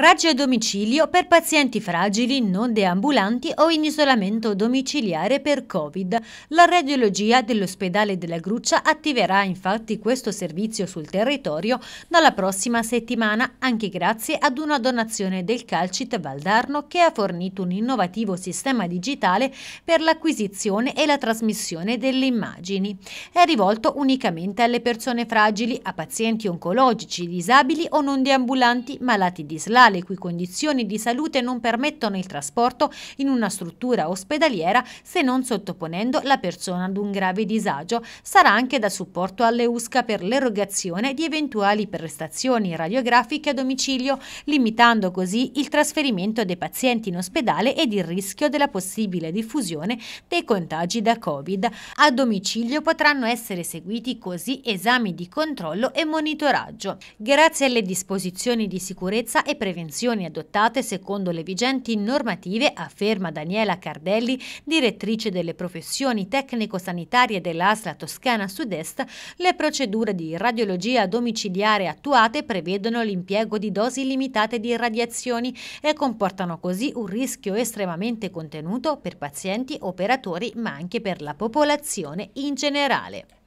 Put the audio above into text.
Raggio a domicilio per pazienti fragili, non deambulanti o in isolamento domiciliare per Covid. La radiologia dell'ospedale della Gruccia attiverà infatti questo servizio sul territorio dalla prossima settimana, anche grazie ad una donazione del Calcit Valdarno che ha fornito un innovativo sistema digitale per l'acquisizione e la trasmissione delle immagini. È rivolto unicamente alle persone fragili, a pazienti oncologici, disabili o non deambulanti, malati di SLA le cui condizioni di salute non permettono il trasporto in una struttura ospedaliera se non sottoponendo la persona ad un grave disagio. Sarà anche da supporto alle USCA per l'erogazione di eventuali prestazioni radiografiche a domicilio, limitando così il trasferimento dei pazienti in ospedale ed il rischio della possibile diffusione dei contagi da Covid. A domicilio potranno essere seguiti così esami di controllo e monitoraggio. Grazie alle disposizioni di sicurezza e prevenzione prevenzioni adottate secondo le vigenti normative, afferma Daniela Cardelli, direttrice delle professioni tecnico-sanitarie dell'ASLA Toscana Sud-Est, le procedure di radiologia domiciliare attuate prevedono l'impiego di dosi limitate di radiazioni e comportano così un rischio estremamente contenuto per pazienti, operatori ma anche per la popolazione in generale.